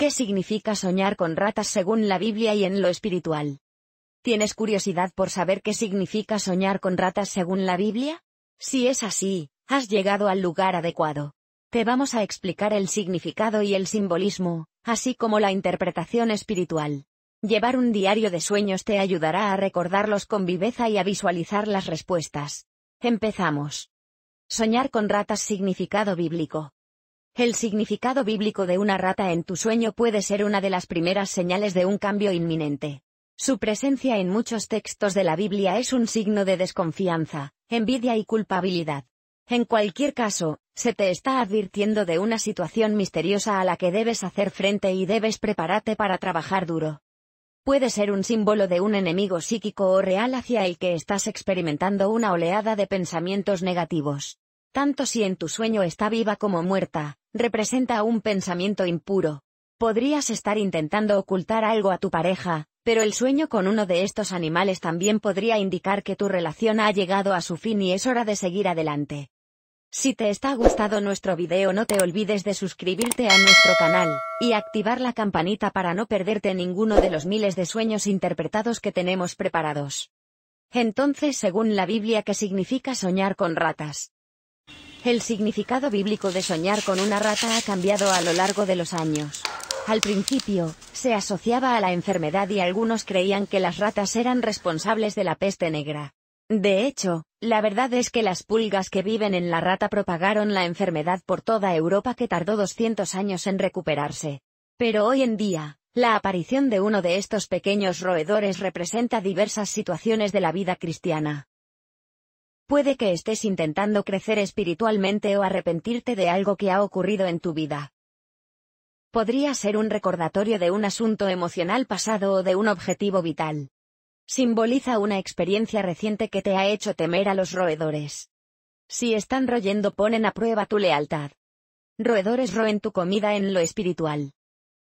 ¿Qué significa soñar con ratas según la Biblia y en lo espiritual? ¿Tienes curiosidad por saber qué significa soñar con ratas según la Biblia? Si es así, has llegado al lugar adecuado. Te vamos a explicar el significado y el simbolismo, así como la interpretación espiritual. Llevar un diario de sueños te ayudará a recordarlos con viveza y a visualizar las respuestas. Empezamos. Soñar con ratas significado bíblico. El significado bíblico de una rata en tu sueño puede ser una de las primeras señales de un cambio inminente. Su presencia en muchos textos de la Biblia es un signo de desconfianza, envidia y culpabilidad. En cualquier caso, se te está advirtiendo de una situación misteriosa a la que debes hacer frente y debes prepararte para trabajar duro. Puede ser un símbolo de un enemigo psíquico o real hacia el que estás experimentando una oleada de pensamientos negativos tanto si en tu sueño está viva como muerta, representa un pensamiento impuro. Podrías estar intentando ocultar algo a tu pareja, pero el sueño con uno de estos animales también podría indicar que tu relación ha llegado a su fin y es hora de seguir adelante. Si te está gustado nuestro video no te olvides de suscribirte a nuestro canal, y activar la campanita para no perderte ninguno de los miles de sueños interpretados que tenemos preparados. Entonces según la Biblia ¿qué significa soñar con ratas? El significado bíblico de soñar con una rata ha cambiado a lo largo de los años. Al principio, se asociaba a la enfermedad y algunos creían que las ratas eran responsables de la peste negra. De hecho, la verdad es que las pulgas que viven en la rata propagaron la enfermedad por toda Europa que tardó 200 años en recuperarse. Pero hoy en día, la aparición de uno de estos pequeños roedores representa diversas situaciones de la vida cristiana. Puede que estés intentando crecer espiritualmente o arrepentirte de algo que ha ocurrido en tu vida. Podría ser un recordatorio de un asunto emocional pasado o de un objetivo vital. Simboliza una experiencia reciente que te ha hecho temer a los roedores. Si están royendo ponen a prueba tu lealtad. Roedores roen tu comida en lo espiritual.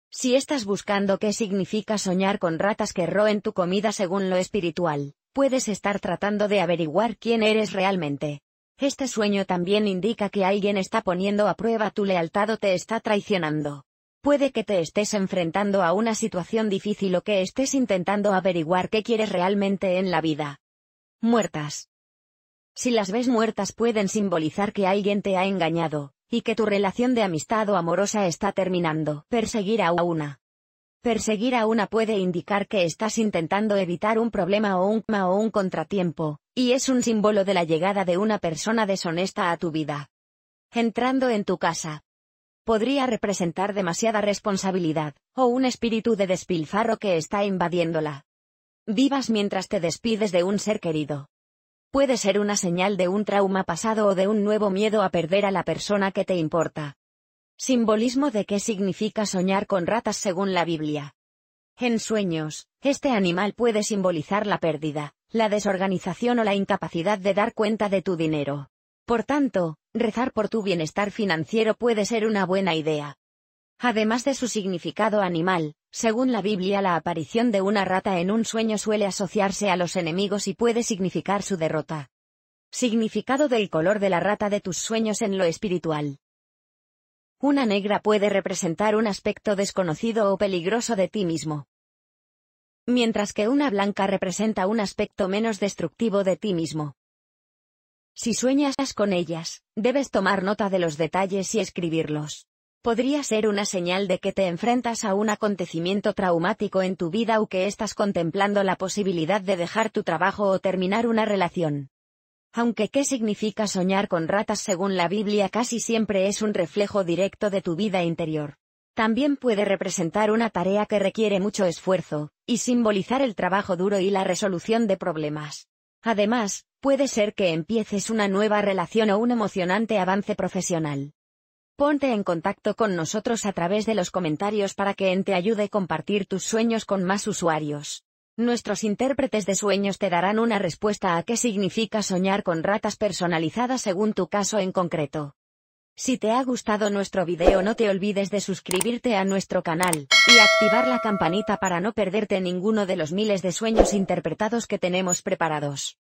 Si estás buscando qué significa soñar con ratas que roen tu comida según lo espiritual, puedes estar tratando de averiguar quién eres realmente. Este sueño también indica que alguien está poniendo a prueba tu lealtad o te está traicionando. Puede que te estés enfrentando a una situación difícil o que estés intentando averiguar qué quieres realmente en la vida. Muertas. Si las ves muertas pueden simbolizar que alguien te ha engañado, y que tu relación de amistad o amorosa está terminando. Perseguir a una Perseguir a una puede indicar que estás intentando evitar un problema o un, o un contratiempo, y es un símbolo de la llegada de una persona deshonesta a tu vida. Entrando en tu casa. Podría representar demasiada responsabilidad, o un espíritu de despilfarro que está invadiéndola. Vivas mientras te despides de un ser querido. Puede ser una señal de un trauma pasado o de un nuevo miedo a perder a la persona que te importa. Simbolismo de qué significa soñar con ratas según la Biblia. En sueños, este animal puede simbolizar la pérdida, la desorganización o la incapacidad de dar cuenta de tu dinero. Por tanto, rezar por tu bienestar financiero puede ser una buena idea. Además de su significado animal, según la Biblia la aparición de una rata en un sueño suele asociarse a los enemigos y puede significar su derrota. Significado del color de la rata de tus sueños en lo espiritual. Una negra puede representar un aspecto desconocido o peligroso de ti mismo. Mientras que una blanca representa un aspecto menos destructivo de ti mismo. Si sueñas con ellas, debes tomar nota de los detalles y escribirlos. Podría ser una señal de que te enfrentas a un acontecimiento traumático en tu vida o que estás contemplando la posibilidad de dejar tu trabajo o terminar una relación. Aunque qué significa soñar con ratas según la Biblia casi siempre es un reflejo directo de tu vida interior. También puede representar una tarea que requiere mucho esfuerzo, y simbolizar el trabajo duro y la resolución de problemas. Además, puede ser que empieces una nueva relación o un emocionante avance profesional. Ponte en contacto con nosotros a través de los comentarios para que en te ayude compartir tus sueños con más usuarios. Nuestros intérpretes de sueños te darán una respuesta a qué significa soñar con ratas personalizadas según tu caso en concreto. Si te ha gustado nuestro video no te olvides de suscribirte a nuestro canal, y activar la campanita para no perderte ninguno de los miles de sueños interpretados que tenemos preparados.